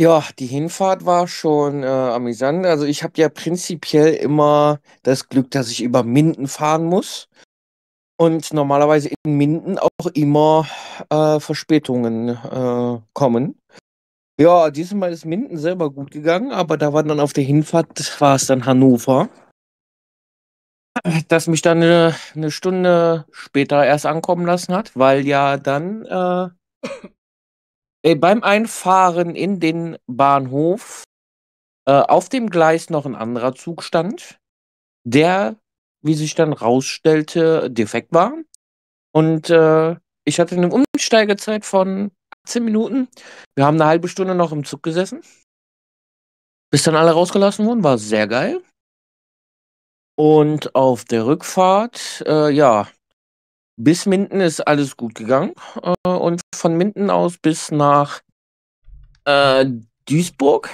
ja, die Hinfahrt war schon äh, amüsant. Also ich habe ja prinzipiell immer das Glück, dass ich über Minden fahren muss. Und normalerweise in Minden auch immer äh, Verspätungen äh, kommen. Ja, diesmal ist Minden selber gut gegangen, aber da war dann auf der Hinfahrt, war es dann Hannover, dass mich dann eine, äh, eine Stunde später erst ankommen lassen hat, weil ja dann äh, äh, beim Einfahren in den Bahnhof äh, auf dem Gleis noch ein anderer Zug stand, der, wie sich dann rausstellte, defekt war. Und äh, ich hatte eine Umsteigezeit von 18 Minuten. Wir haben eine halbe Stunde noch im Zug gesessen. Bis dann alle rausgelassen wurden, war sehr geil. Und auf der Rückfahrt, äh, ja, bis Minden ist alles gut gegangen. Äh, und von Minden aus bis nach äh, Duisburg.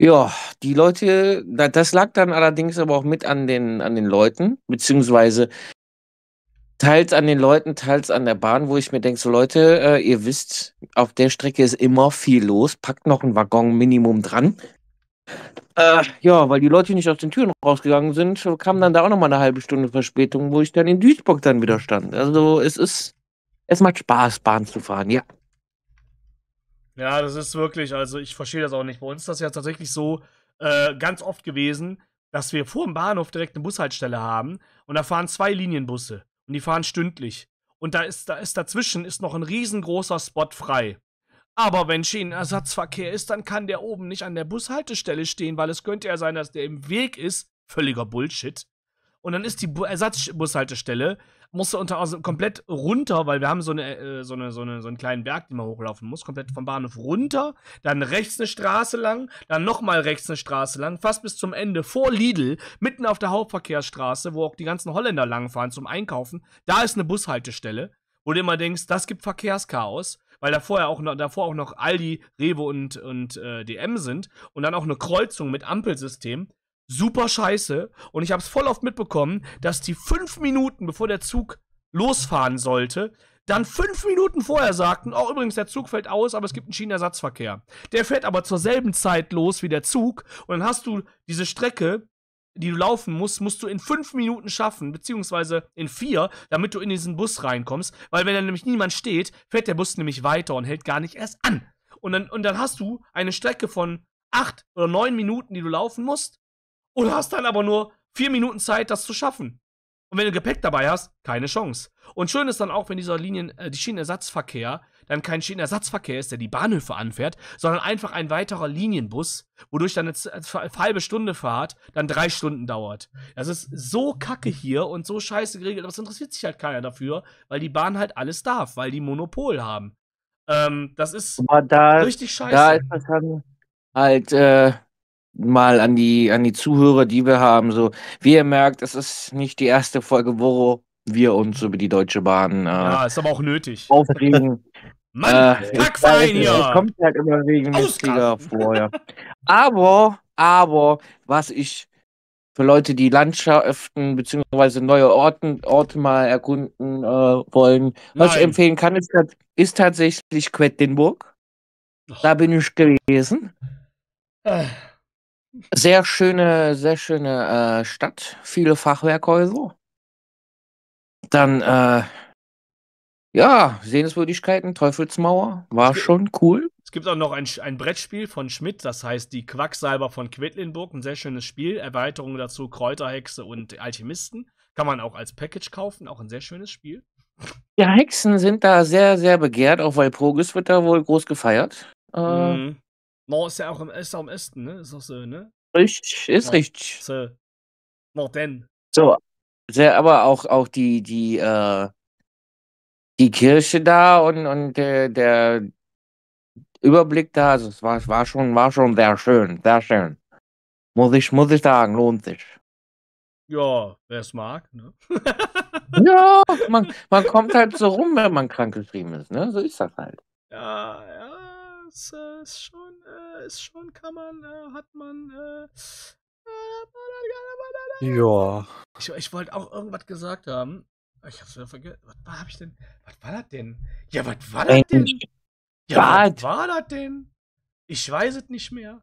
Ja, die Leute, das lag dann allerdings aber auch mit an den, an den Leuten, beziehungsweise teils an den Leuten, teils an der Bahn, wo ich mir denke, so Leute, äh, ihr wisst, auf der Strecke ist immer viel los, packt noch einen Waggon Minimum dran. Äh, ja, weil die Leute nicht aus den Türen rausgegangen sind, kam dann da auch nochmal eine halbe Stunde Verspätung, wo ich dann in Duisburg dann wieder stand. Also es ist, es macht Spaß, Bahn zu fahren, ja. Ja, das ist wirklich, also ich verstehe das auch nicht. Bei uns ist das ja tatsächlich so äh, ganz oft gewesen, dass wir vor dem Bahnhof direkt eine Bushaltestelle haben und da fahren zwei Linienbusse und die fahren stündlich. Und da ist, da ist dazwischen ist noch ein riesengroßer Spot frei. Aber wenn Schienenersatzverkehr ist, dann kann der oben nicht an der Bushaltestelle stehen, weil es könnte ja sein, dass der im Weg ist. Völliger Bullshit. Und dann ist die Bu Ersatzbushaltestelle, musst du unter also komplett runter, weil wir haben so, eine, äh, so, eine, so, eine, so einen kleinen Berg, den man hochlaufen muss, komplett vom Bahnhof runter, dann rechts eine Straße lang, dann nochmal rechts eine Straße lang, fast bis zum Ende vor Lidl, mitten auf der Hauptverkehrsstraße, wo auch die ganzen Holländer langfahren zum Einkaufen. Da ist eine Bushaltestelle, wo du immer denkst, das gibt Verkehrschaos weil da vorher auch noch, davor auch noch Aldi, Rewe und, und äh, DM sind und dann auch eine Kreuzung mit Ampelsystem. Super scheiße. Und ich habe es voll oft mitbekommen, dass die fünf Minuten, bevor der Zug losfahren sollte, dann fünf Minuten vorher sagten, oh übrigens, der Zug fällt aus, aber es gibt einen Schienenersatzverkehr. Der fährt aber zur selben Zeit los wie der Zug und dann hast du diese Strecke die du laufen musst, musst du in fünf Minuten schaffen, beziehungsweise in vier, damit du in diesen Bus reinkommst. Weil wenn da nämlich niemand steht, fährt der Bus nämlich weiter und hält gar nicht erst an. Und dann, und dann hast du eine Strecke von acht oder neun Minuten, die du laufen musst, und hast dann aber nur vier Minuten Zeit, das zu schaffen. Und wenn du Gepäck dabei hast, keine Chance. Und schön ist dann auch, wenn dieser Linien, äh, die Schienenersatzverkehr dann kein Schienenersatzverkehr ist, der die Bahnhöfe anfährt, sondern einfach ein weiterer Linienbus, wodurch dann eine halbe Stunde Fahrt dann drei Stunden dauert. Das ist so kacke hier und so scheiße geregelt, aber es interessiert sich halt keiner dafür, weil die Bahn halt alles darf, weil die Monopol haben. Ähm, das ist da, richtig scheiße. Da ist das dann halt äh, mal an die, an die Zuhörer, die wir haben. So, wie ihr merkt, es ist nicht die erste Folge, wo wir uns über die Deutsche Bahn äh, ja, ist aber auch nötig. aufregen. [laughs] Mann, äh, pack's ein hier! Das kommt halt immer wegen Mistliga vorher. Ja. Aber, aber, was ich für Leute, die Landschaften bzw. neue Orten, Orte mal erkunden äh, wollen, was ich empfehlen kann, ist, ist tatsächlich Quedlinburg. Da bin ich gewesen. Äh. Sehr schöne, sehr schöne äh, Stadt, viele Fachwerkhäuser. Dann äh, ja, Sehenswürdigkeiten, Teufelsmauer, war gibt, schon cool. Es gibt auch noch ein, ein Brettspiel von Schmidt, das heißt Die Quacksalber von Quedlinburg, ein sehr schönes Spiel. Erweiterungen dazu, Kräuterhexe und Alchemisten. Kann man auch als Package kaufen, auch ein sehr schönes Spiel. Ja, Hexen sind da sehr, sehr begehrt, auch weil Progis wird da wohl groß gefeiert. Äh, mhm. No, ist ja auch im, ist Osten, ne? Ist doch so, ne? Richtig, ist no, richtig. So. denn. So. Sehr, aber auch, auch die, die, äh, die Kirche da und, und äh, der Überblick da, also es war, war, schon, war schon sehr schön, sehr schön. Muss ich, muss ich sagen, lohnt sich. Ja, wer es mag, ne? [laughs] ja, man, man kommt halt so rum, wenn man krankgeschrieben ist, ne? So ist das halt. Ja, ja, es äh, ist schon, äh, ist schon, kann man, äh, hat man, äh, äh, ja. Ich, ich wollte auch irgendwas gesagt haben. Ich hab's wieder vergessen. Was war, hab ich denn? Was war das denn? Ja, was war das denn? Ja, was war das denn? Ich weiß es nicht mehr.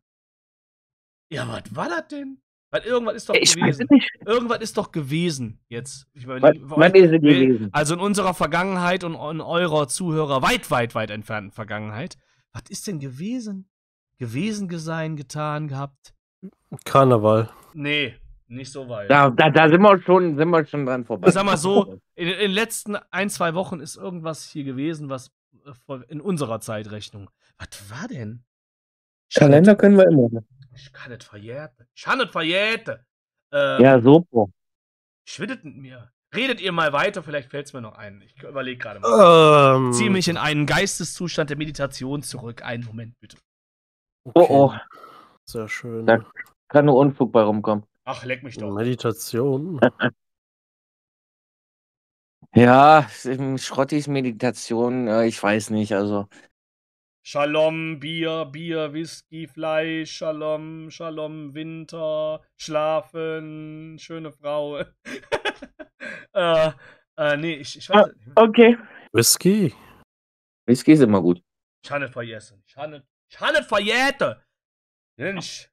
Ja, was war das denn? Weil irgendwas ist doch ich gewesen. Irgendwas ist doch gewesen jetzt. Ich meine, was, ist es gewesen? Also in unserer Vergangenheit und in eurer Zuhörer weit, weit, weit entfernten Vergangenheit. Was ist denn gewesen? Gewesen, sein, getan, gehabt? Karneval. Nee, nicht so weit. Da, da, da sind, wir schon, sind wir schon dran vorbei. Sag mal so, in, in den letzten ein, zwei Wochen ist irgendwas hier gewesen, was äh, in unserer Zeitrechnung. Was war denn? Kalender können wir immer. Ne? Ich kann nicht verjährte. Ich kann nicht verjährte. Ähm, ja, super. Schwittet mit mir. Redet ihr mal weiter, vielleicht fällt es mir noch ein. Ich überlege gerade mal. Ähm. Zieh mich in einen Geisteszustand der Meditation zurück. Einen Moment bitte. Okay. Oh, oh. Sehr schön. Da kann nur Unfug bei rumkommen. Ach, leck mich doch. Meditation. [laughs] ja, Schrottis Meditation, äh, ich weiß nicht, also. Shalom, Bier, Bier, Whisky, Fleisch, Shalom, Shalom, Winter, Schlafen, schöne Frau. [laughs] äh, äh, nee, ich, ich weiß ah, nicht. Okay. Whisky. Whisky ist immer gut. Ich habe nicht vergessen. Ich habe nicht, ich nicht verjährt. Mensch.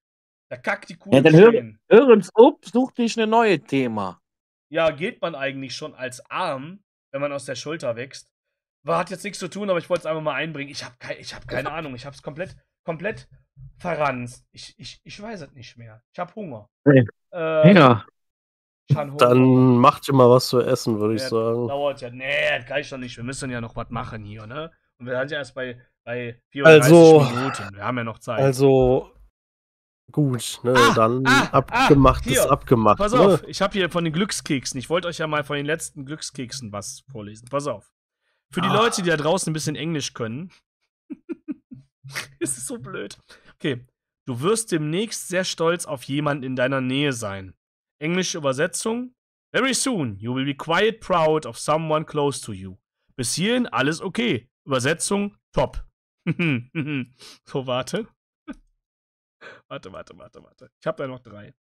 Da kackt die Kuh. Ja, dann hör, hör uns ob, such dich ein neues Thema. Ja, geht man eigentlich schon als arm, wenn man aus der Schulter wächst? War, hat jetzt nichts zu tun, aber ich wollte es einfach mal einbringen. Ich habe kei hab keine Ahnung. Ich habe es komplett, komplett verranzt. Ich, ich, ich weiß es nicht mehr. Ich habe Hunger. Nee. Äh, ja. Dann macht ihr mal was zu essen, würde ich sagen. Dauert ja. Nee, das kann ich doch nicht. Wir müssen ja noch was machen hier, ne? Und wir sind ja erst bei, bei 34 also, Minuten. Wir haben ja noch Zeit. Also, Gut, ne, ah, dann ah, ah abgemacht ah, ist abgemacht. Pass ne? auf, ich habe hier von den Glückskeksen. Ich wollte euch ja mal von den letzten Glückskeksen was vorlesen. Pass auf. Für die ah. Leute, die da draußen ein bisschen Englisch können. [laughs] ist es so blöd. Okay. Du wirst demnächst sehr stolz auf jemanden in deiner Nähe sein. Englische Übersetzung. Very soon you will be quite proud of someone close to you. Bis hierhin alles okay. Übersetzung top. [laughs] so, warte. Warte, warte, warte, warte. Ich habe da noch drei.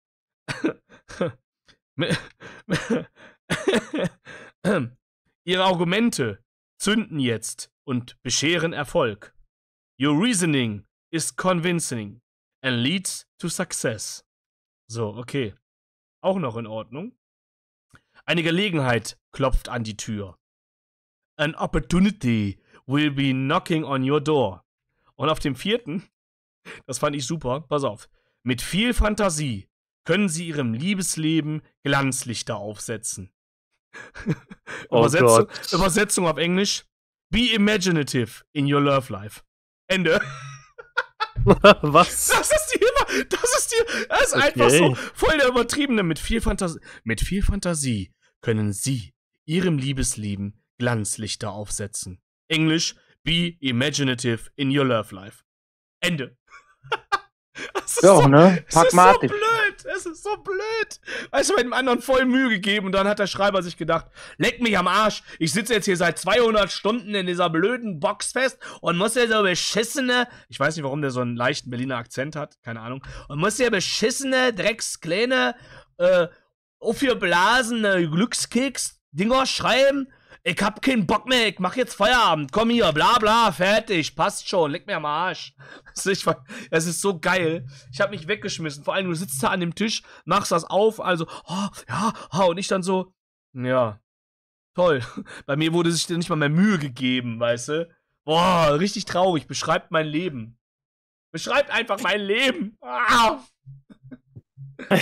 [laughs] Ihre Argumente zünden jetzt und bescheren Erfolg. Your reasoning is convincing and leads to success. So, okay. Auch noch in Ordnung. Eine Gelegenheit klopft an die Tür. An opportunity will be knocking on your door. Und auf dem vierten das fand ich super. Pass auf. Mit viel Fantasie können sie ihrem Liebesleben Glanzlichter aufsetzen. [laughs] oh Übersetzung, Gott. Übersetzung auf Englisch. Be imaginative in your love life. Ende. [laughs] Was? Das ist die, das ist die, das ist okay. einfach so voll der übertriebene. Mit viel, mit viel Fantasie können sie ihrem Liebesleben Glanzlichter aufsetzen. Englisch, be imaginative in your love life. Ende. Das jo, so, ne? Pragmatisch. Es ist so blöd. Es ist so blöd. Weißt du, bei dem anderen voll Mühe gegeben und dann hat der Schreiber sich gedacht, leck mich am Arsch. Ich sitze jetzt hier seit 200 Stunden in dieser blöden Box fest und muss ja so beschissene, ich weiß nicht, warum der so einen leichten Berliner Akzent hat, keine Ahnung, und muss ja beschissene, dreckskleine, äh, aufgeblasene Glückskeks Dinger schreiben ich hab keinen Bock mehr, ich mach jetzt Feierabend, komm hier, bla bla, fertig, passt schon, leck mir am Arsch. [laughs] Das ist so geil. Ich hab mich weggeschmissen. Vor allem, du sitzt da an dem Tisch, machst das auf, also, oh, ja, oh, und ich dann so, ja, toll. [laughs] Bei mir wurde sich nicht mal mehr Mühe gegeben, weißt du? Boah, richtig traurig, beschreibt mein Leben. Beschreibt einfach mein Leben. Ah. [laughs]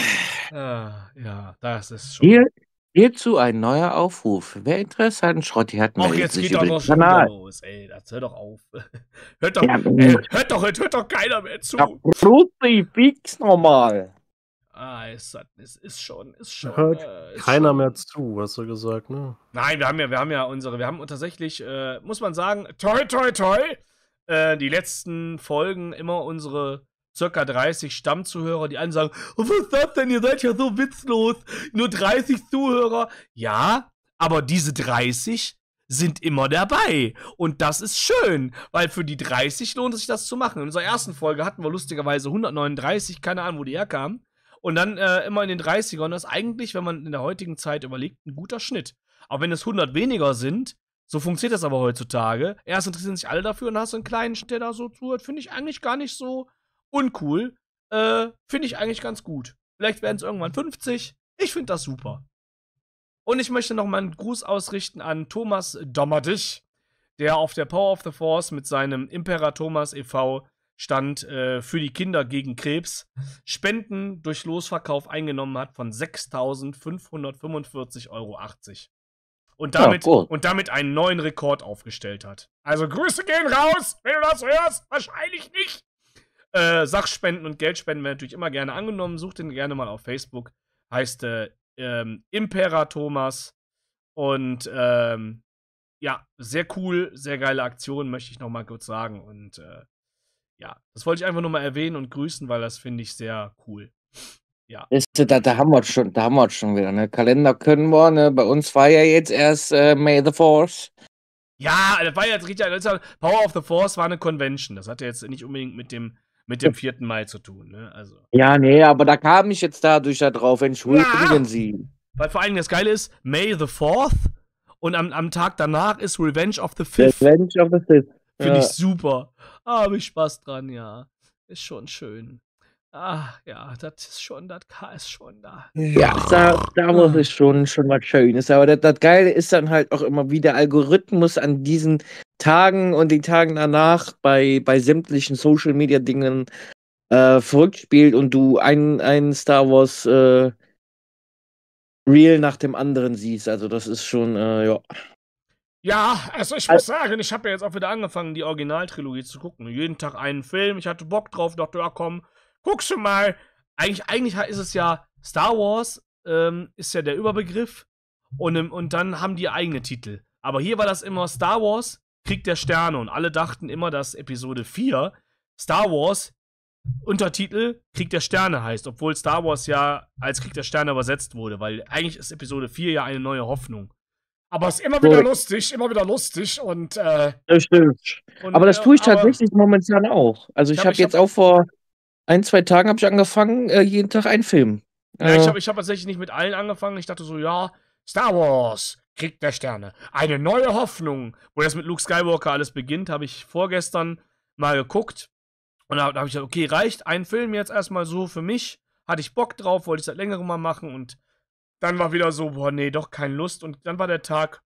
ah ja, das ist schon. Hier Hierzu ein neuer Aufruf. Wer Interesse an Schrotti hat, meldet jetzt sich geht über doch noch den wieder Kanal. los, ey. Das hört doch auf. [laughs] Hört doch, Ja, ey, hört doch, hört doch keiner mehr zu. Ja, Brudi, fix nochmal. Ah, ist, ist, ist schon, ist schon. Hört äh, Keiner schon. mehr zu, hast du gesagt, ne? Nein, wir haben ja, wir haben ja unsere, wir haben tatsächlich, äh, muss man sagen, toi, toi, toi, äh, die letzten Folgen immer unsere circa 30 Stammzuhörer, die einen sagen, was ist das denn, ihr seid ja so witzlos, nur 30 Zuhörer. Ja, aber diese 30 sind immer dabei. Und das ist schön, weil für die 30 lohnt es sich, das zu machen. In unserer ersten Folge hatten wir lustigerweise 139, keine Ahnung, wo die herkamen. Und dann äh, immer in den 30ern, das ist eigentlich, wenn man in der heutigen Zeit überlegt, ein guter Schnitt. Aber wenn es 100 weniger sind, so funktioniert das aber heutzutage. Erst interessieren sich alle dafür und hast einen kleinen Schnitt, der da so zuhört. Finde ich eigentlich gar nicht so uncool. Äh, finde ich eigentlich ganz gut. Vielleicht werden es irgendwann 50. Ich finde das super. Und ich möchte nochmal einen Gruß ausrichten an Thomas Dommerdich, der auf der Power of the Force mit seinem Impera Thomas e.V. Stand äh, für die Kinder gegen Krebs Spenden durch Losverkauf eingenommen hat von 6.545,80 Euro. Und damit, ja, und damit einen neuen Rekord aufgestellt hat. Also Grüße gehen raus, wenn du das hörst. Wahrscheinlich nicht. Äh, Sachspenden und Geldspenden werden natürlich immer gerne angenommen. Sucht ihn gerne mal auf Facebook. Heißt äh, ähm, Impera Thomas. Und ähm, ja, sehr cool, sehr geile Aktion, möchte ich nochmal kurz sagen. Und äh, ja, das wollte ich einfach nur mal erwähnen und grüßen, weil das finde ich sehr cool. Ja. Ist, äh, da, da, haben wir schon, da haben wir schon wieder. Ne? Kalender können wir, ne? Bei uns war ja jetzt erst äh, May the Force. Ja, das war jetzt richtig. Power of the Force war eine Convention. Das hat hatte jetzt nicht unbedingt mit dem mit dem 4. Mai zu tun. Ne? Also. Ja, nee, aber da kam ich jetzt dadurch da drauf. Entschuldigen ja. Sie. Weil vor allem das Geile ist, May the 4th und am, am Tag danach ist Revenge of the 5th. Revenge of the 5th. Finde ja. ich super. Ah, habe ich Spaß dran, ja. Ist schon schön. Ah, ja, das ist schon, das K ist schon da. Ja, da, da ah. muss ich schon, schon was Schönes. Aber das, das Geile ist dann halt auch immer, wie der Algorithmus an diesen Tagen und den Tagen danach bei, bei sämtlichen Social Media Dingen äh, verrückt spielt und du einen, Star Wars äh, Real nach dem anderen siehst. Also das ist schon, äh, ja. Ja, also ich muss also sagen, ich habe ja jetzt auch wieder angefangen, die Originaltrilogie zu gucken. Jeden Tag einen Film, ich hatte Bock drauf, dachte, ja komm, guck schon mal. Eigentlich, eigentlich ist es ja Star Wars, ähm, ist ja der Überbegriff. Und, und dann haben die eigene Titel. Aber hier war das immer Star Wars, Krieg der Sterne. Und alle dachten immer, dass Episode 4 Star Wars Untertitel Krieg der Sterne heißt, obwohl Star Wars ja als Krieg der Sterne übersetzt wurde, weil eigentlich ist Episode 4 ja eine neue Hoffnung. Aber es ist immer wieder so. lustig, immer wieder lustig und. Äh, das stimmt. Und, aber das äh, tue ich tatsächlich momentan auch. Also ich, ich habe hab jetzt auch vor ein, zwei Tagen ich angefangen, äh, jeden Tag einen Film. Ja, äh, ich habe ich hab tatsächlich nicht mit allen angefangen. Ich dachte so, ja, Star Wars, kriegt der Sterne. Eine neue Hoffnung. Wo das mit Luke Skywalker alles beginnt, habe ich vorgestern mal geguckt. Und da, da habe ich gesagt, okay, reicht ein Film jetzt erstmal so für mich. Hatte ich Bock drauf, wollte ich seit längerem mal machen. Und dann war wieder so, boah, nee, doch keine Lust. Und dann war der Tag,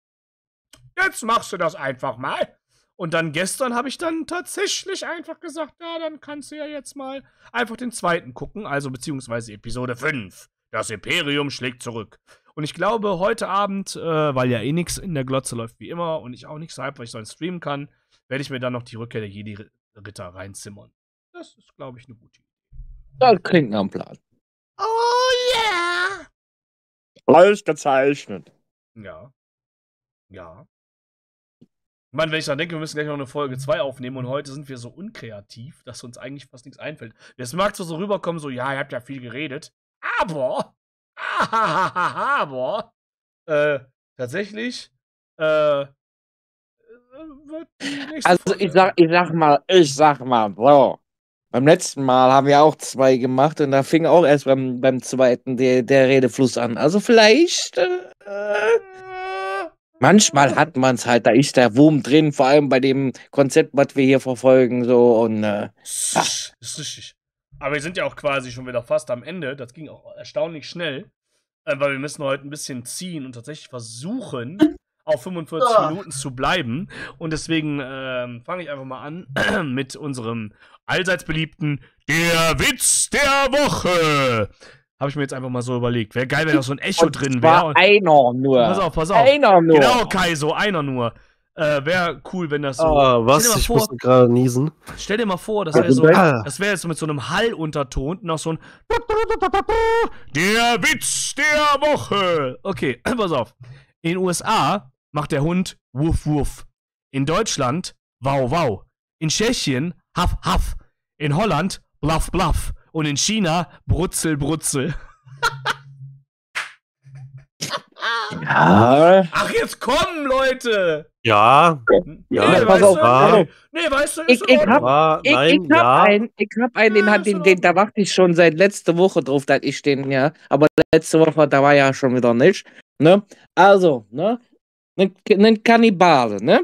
jetzt machst du das einfach mal. Und dann gestern habe ich dann tatsächlich einfach gesagt, ja, dann kannst du ja jetzt mal einfach den zweiten gucken, also beziehungsweise Episode 5. Das Imperium schlägt zurück. Und ich glaube, heute Abend, äh, weil ja eh nichts in der Glotze läuft wie immer und ich auch nichts habe, weil ich sonst streamen kann, werde ich mir dann noch die Rückkehr der Jedi-Ritter reinzimmern. Das ist, glaube ich, eine gute Idee. Das klingt nach dem Plan. Oh yeah! Alles gezeichnet. Ja. Ja. Ich meine, wenn ich dann denke, wir müssen gleich noch eine Folge 2 aufnehmen und heute sind wir so unkreativ, dass uns eigentlich fast nichts einfällt. Jetzt mag so rüberkommen, so, ja, ihr habt ja viel geredet, aber aber [laughs] Äh, tatsächlich, äh, äh also ich sag, ich sag mal, ich sag mal, so. Beim letzten Mal haben wir auch zwei gemacht und da fing auch erst beim, beim zweiten der, der Redefluss an. Also vielleicht. Äh, manchmal [laughs] hat man es halt, da ist der Wurm drin, vor allem bei dem Konzept, was wir hier verfolgen, so und. Äh, ist richtig. Aber wir sind ja auch quasi schon wieder fast am Ende. Das ging auch erstaunlich schnell. Äh, weil wir müssen heute ein bisschen ziehen und tatsächlich versuchen, [laughs] auf 45 oh. Minuten zu bleiben. Und deswegen ähm, fange ich einfach mal an [clears throat] mit unserem allseits beliebten Der Witz der Woche. Habe ich mir jetzt einfach mal so überlegt. Wäre geil, wenn da so ein Echo und drin wäre. Einer nur. Pass auf, pass auf. Einer nur. Genau, Kai, so einer nur. Äh, wäre cool, wenn das so. Ah, was? Ich vor, musste gerade niesen. Stell dir mal vor, das wäre so, wär jetzt mit so einem Hallunterton untertont und auch so ein. Der Witz der Woche! Okay, [clears throat] pass auf. In den USA macht der Hund Wuff Wuff. In Deutschland Wow Wow. In Tschechien Haff Haff. In Holland Bluff Bluff. Und in China Brutzel Brutzel. ja. Ach, jetzt kommen, Leute! Ja. ja. Nee, pass auf. Ja. Nee, weißt du, ich, ich hab, ich, ich hab ja. einen, ich hab einen, den, hat, den, den, da warte ich schon seit letzter Woche drauf, dass ich den, ja. Aber letzte Woche, da war ja schon wieder nicht. Ne? Also, ne? Ein Kannibale, ne?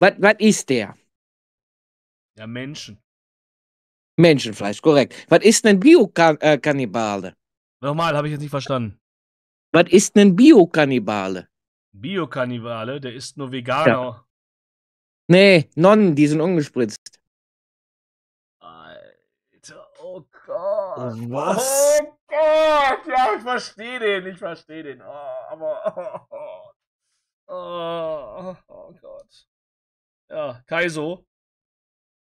Was, was ist der? Der Menschen. Menschenfleisch, korrekt. Was ist ein Bio-Kannibale? Äh, Nochmal, habe ich jetzt nicht verstanden. Was ist ein Bio-Kannibale? Bio-Kannibale, der ist nur Veganer. Ja. Nee, Nonnen, die sind ungespritzt. Alter, oh Gott. Was? Oh Gott, ja, ich verstehe den, ich verstehe den. Oh, aber. [laughs] Oh, oh, oh, oh Gott. Ja, Kaiso,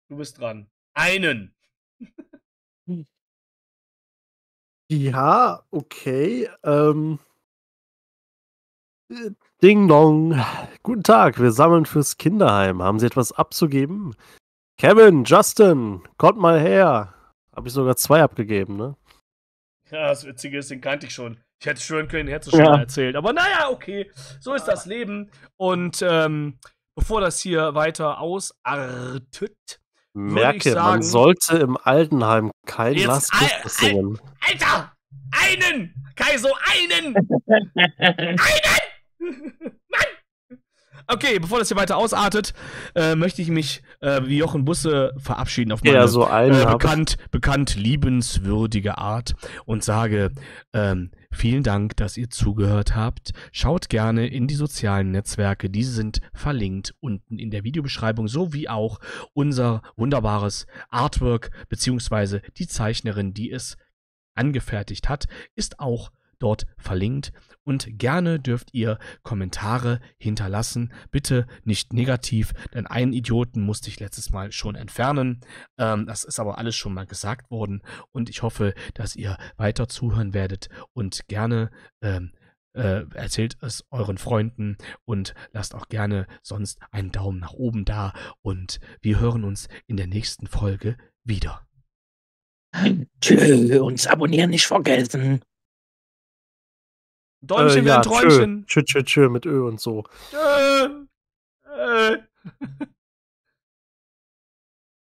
du bist dran. Einen. [laughs] ja, okay. Ähm. Ding Dong. Guten Tag, wir sammeln fürs Kinderheim. Haben Sie etwas abzugeben? Kevin, Justin, kommt mal her. Habe ich sogar zwei abgegeben, ne? Ja, das Witzige ist, den kannte ich schon. Ich hätte schwören können, hätte schon ja. erzählt. Aber naja, okay. So ist das Leben. Und ähm, bevor das hier weiter ausartet, merke, sagen, man sollte im Altenheim kein Last singen. Al Alter! Einen! Kaiso, einen! [laughs] einen! Mann! Okay, bevor das hier weiter ausartet, äh, möchte ich mich äh, wie Jochen Busse verabschieden auf meine ja, so äh, bekannt, bekannt liebenswürdige Art und sage ähm, vielen Dank, dass ihr zugehört habt. Schaut gerne in die sozialen Netzwerke, die sind verlinkt unten in der Videobeschreibung, sowie auch unser wunderbares Artwork beziehungsweise die Zeichnerin, die es angefertigt hat, ist auch dort verlinkt. Und gerne dürft ihr Kommentare hinterlassen. Bitte nicht negativ, denn einen Idioten musste ich letztes Mal schon entfernen. Ähm, das ist aber alles schon mal gesagt worden. Und ich hoffe, dass ihr weiter zuhören werdet und gerne ähm, äh, erzählt es euren Freunden und lasst auch gerne sonst einen Daumen nach oben da. Und wir hören uns in der nächsten Folge wieder. Tschö, uns abonnieren nicht vergessen. Däumchen äh, ja, Träumchen. Tschö, tschö, tschö mit Ö und so. Tschö. Äh. [laughs]